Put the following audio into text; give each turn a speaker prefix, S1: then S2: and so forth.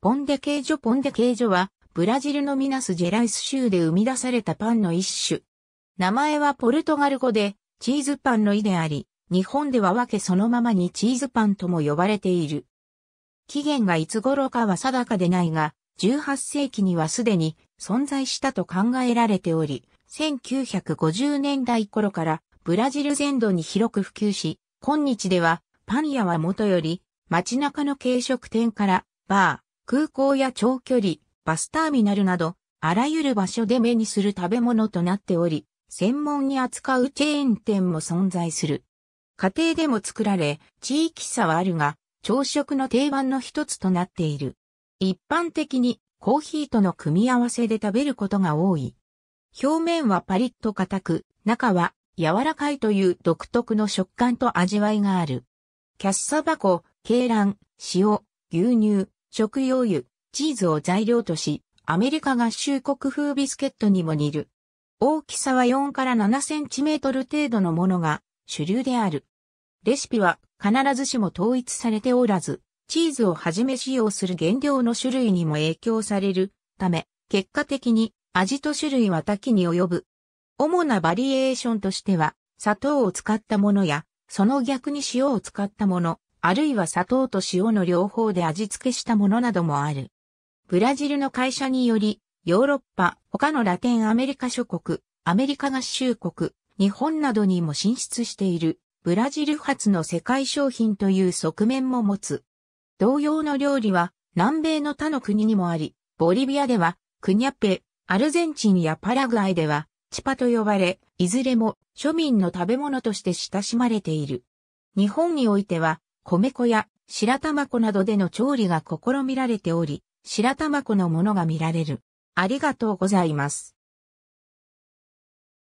S1: ポンデケージョポンデケージョは、ブラジルのミナスジェライス州で生み出されたパンの一種。名前はポルトガル語で、チーズパンの意であり、日本ではわけそのままにチーズパンとも呼ばれている。起源がいつ頃かは定かでないが、18世紀にはすでに存在したと考えられており、1950年代頃からブラジル全土に広く普及し、今日ではパン屋はもとより街中の軽食店からバー、空港や長距離、バスターミナルなど、あらゆる場所で目にする食べ物となっており、専門に扱うチェーン店も存在する。家庭でも作られ、地域差はあるが、朝食の定番の一つとなっている。一般的にコーヒーとの組み合わせで食べることが多い。表面はパリッと硬く、中は柔らかいという独特の食感と味わいがある。キャッサバコ、鶏卵、塩、牛乳、食用油、チーズを材料とし、アメリカ合衆国風ビスケットにも似る。大きさは4から7センチメートル程度のものが主流である。レシピは必ずしも統一されておらず、チーズをはじめ使用する原料の種類にも影響されるため、結果的に味と種類は多岐に及ぶ。主なバリエーションとしては、砂糖を使ったものや、その逆に塩を使ったもの、あるいは砂糖と塩の両方で味付けしたものなどもある。ブラジルの会社により、ヨーロッパ、他のラテンアメリカ諸国、アメリカ合衆国、日本などにも進出している、ブラジル発の世界商品という側面も持つ。同様の料理は、南米の他の国にもあり、ボリビアでは、クニャペ、アルゼンチンやパラグアイでは、チパと呼ばれ、いずれも庶民の食べ物として親しまれている。日本においては、米粉や白玉粉などでの調理が試みられており、白玉粉のものが見られる。ありがとうございます。